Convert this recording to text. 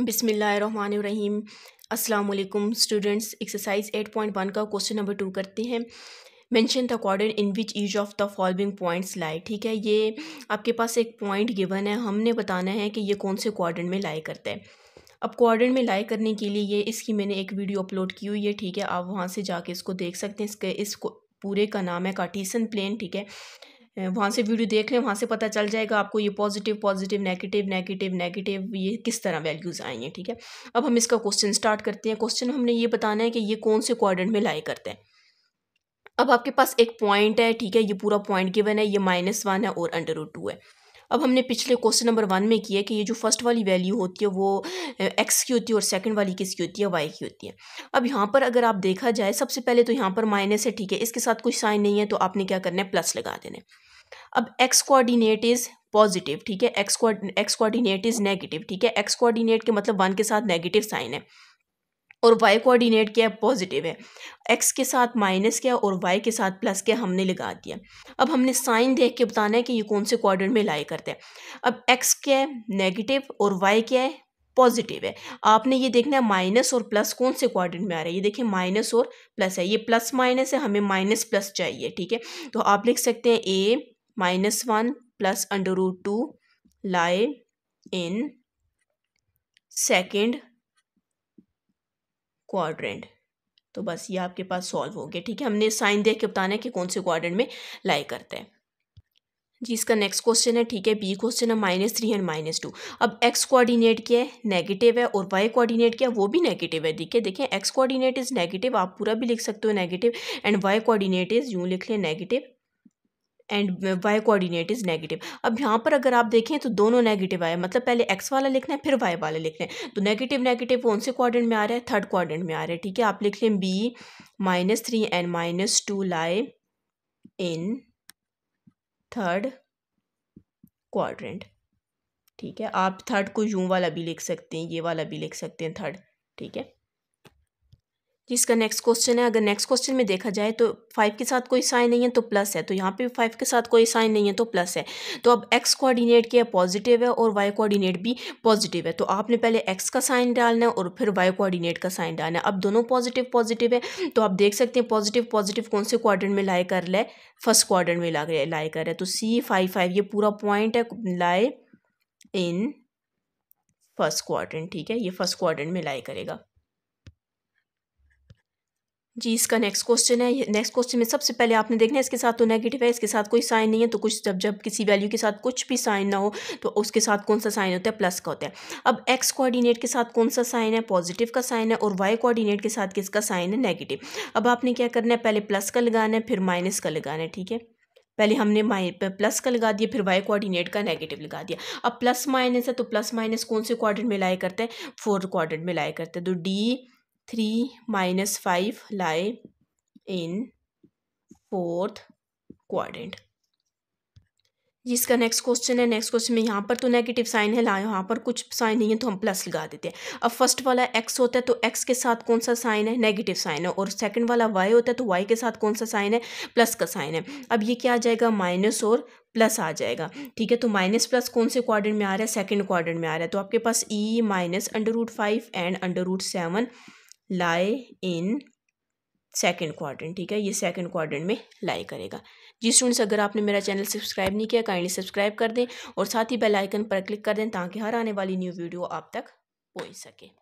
बिसमीम् असलकुम students exercise eight point one का question number two करते हैं मेंशन द कॉर्डर in which each of the following points lie ठीक है ये आपके पास एक पॉइंट गिवन है हमने बताना है कि ये कौन से क्वाड्रेंट में लाए करता है अब क्वाड्रेंट में लाई करने के लिए ये इसकी मैंने एक वीडियो अपलोड की हुई है ठीक है आप वहाँ से जाके इसको देख सकते हैं इसके इस पूरे का नाम है कार्टीसन प्लेन ठीक है वहाँ से वीडियो देख लें वहाँ से पता चल जाएगा आपको ये positive positive negative negative negative ये किस तरह वैल्यूज़ आएंगे ठीक है अब हम इसका क्वेश्चन स्टार्ट करते हैं क्वेश्चन हमने ये बताना है कि ये कौन से क्वाड्रेंट में लाई करते हैं अब आपके पास एक पॉइंट है ठीक है ये पूरा पॉइंट गिवन है ये माइनस वन है और अंडर रूट टू है अब हमने पिछले क्वेश्चन नंबर वन में किया कि ये जो फर्स्ट वाली वैल्यू होती है वो एक्स की होती है और सेकंड वाली किसकी होती है वाई की होती है अब यहाँ पर अगर आप देखा जाए सबसे पहले तो यहाँ पर माइनस है ठीक है इसके साथ कुछ साइन नहीं है तो आपने क्या करना है प्लस लगा देना है अब एक्स कोऑर्डिनेट इज़ पॉजिटिव ठीक है X X coordinate is negative ठीक है एक्स कोऑर्डिनेट के मतलब वन के साथ नेगेटिव साइन है और वाई कोऑर्डिनेट क्या है पॉजिटिव है एक्स के साथ माइनस क्या और वाई के साथ प्लस क्या हमने लगा दिया अब हमने साइन देख के बताना है कि ये कौन से क्वाड्रेंट में लाई करते हैं अब एक्स क्या है नेगेटिव और वाई क्या है पॉजिटिव है आपने ये देखना है माइनस और प्लस कौन से क्वाड्रेंट में आ रहा है ये देखिए माइनस और प्लस है ये प्लस माइनस है हमें माइनस प्लस चाहिए ठीक है तो आप लिख सकते हैं A minus one plus under root two lie in second quadrant तो बस ये आपके पास सॉल्व हो गया ठीक है हमने साइन देख के बताना है कि कौन से क्वाड्रेंट में लाई करते हैं जी इसका नेक्स्ट क्वेश्चन है ठीक है बी क्वेश्चन है minus three and minus two अब एक्स कोऑर्डिनेट क्या है नेगेटिव है और वाई कोऑर्डिनेट क्या है वो भी नेगेटिव है देखिए देखें एक्स कोऑर्डिनेट इज़ नेगेटिव आप पूरा भी लिख सकते हो negative and Y coordinate is यूँ लिख लें negative and Y coordinate is negative अब यहाँ पर अगर आप देखें तो दोनों नेगेटिव आए मतलब पहले एक्स वाला लिखना है फिर वाई वाला लिखना है तो नेगेटिव नेगेटिव कौन से क्वाड्रेंट में आ रहा है थर्ड क्वाड्रेंट में आ रहा है ठीक है आप लिख लें B minus three and minus two lie in third quadrant ठीक है आप थर्ड को यूं वाला भी लिख सकते हैं ये वाला भी लिख सकते हैं थर्ड ठीक है जिसका इसका नेक्स्ट क्वेश्चन है अगर नेक्स्ट क्वेश्चन में देखा जाए तो फाइव के साथ कोई साइन नहीं है तो प्लस है तो यहाँ पे भी फाइव के साथ कोई साइन नहीं है तो प्लस है तो अब एक्स कोऑर्डिनेट क्या पॉजिटिव है और वाई कोऑर्डिनेट भी पॉजिटिव है तो आपने पहले एक्स का साइन डालना है और फिर वाई कोऑर्डिनेट का साइन डालना है अब दोनों पॉजिटिव पॉजिटिव है तो आप देख सकते हैं पॉजिटिव पॉजिटिव कौन से क्वाड्रेंट में लाए कर लें फर्स्ट क्वाड्रेंट में ला लाए कर रहे तो सी फाइव फाइव ये पूरा पॉइंट है लाए इन फर्स्ट क्वाड्रेंट ठीक है ये फर्स्ट क्वाड्रेंट में लाए करेगा जी इसका नेक्स्ट क्वेश्चन है नेक्स्ट क्वेश्चन में सबसे पहले आपने देखना है इसके साथ तो नेगेटिव है इसके साथ कोई साइन नहीं है तो कुछ जब जब किसी वैल्यू के साथ कुछ भी साइन ना हो तो उसके साथ कौन सा साइन होता है प्लस का होता है अब एक्स कोऑर्डिनेट के साथ कौन सा साइन है पॉजिटिव का साइन है और वाई कोऑर्डिनेट के साथ किसका साइन है नेगेटिव अब आपने क्या करना है पहले प्लस का लगाना है फिर माइनस का लगाना है ठीक है पहले हमने माइ प्लस का लगा दिया फिर वाई कोऑर्डिनेट का नेगेटिव लगा दिया अब प्लस माइनस है तो प्लस माइनस कौन से क्वाड्रेंट में लाया करते हैं फोर्थ क्वाड्रेंट में लाया करते हैं तो D three minus five lie in fourth quadrant जिसका नेक्स्ट क्वेश्चन है नेक्स्ट क्वेश्चन में यहाँ पर तो नेगेटिव साइन है लाए यहाँ पर कुछ साइन नहीं है तो हम प्लस लगा देते हैं अब फर्स्ट वाला एक्स होता है तो एक्स के साथ कौन सा साइन है नेगेटिव साइन है और सेकंड वाला वाई होता है तो वाई के साथ कौन सा साइन है प्लस का साइन है अब ये क्या आ जाएगा माइनस और प्लस आ जाएगा ठीक है तो माइनस प्लस कौन से क्वार्डर में आ रहा है सेकेंड क्वार्डर में आ रहा है तो आपके पास E minus under root five and under root seven lie in second quadrant ठीक है ये सेकेंड क्वाड्रेंट में लाई करेगा जी स्टूडेंट्स अगर आपने मेरा चैनल सब्सक्राइब नहीं किया काइंडली सब्सक्राइब कर दें और साथ ही बेल आइकन पर क्लिक कर दें ताकि हर आने वाली न्यू वीडियो आप तक पहुंच सके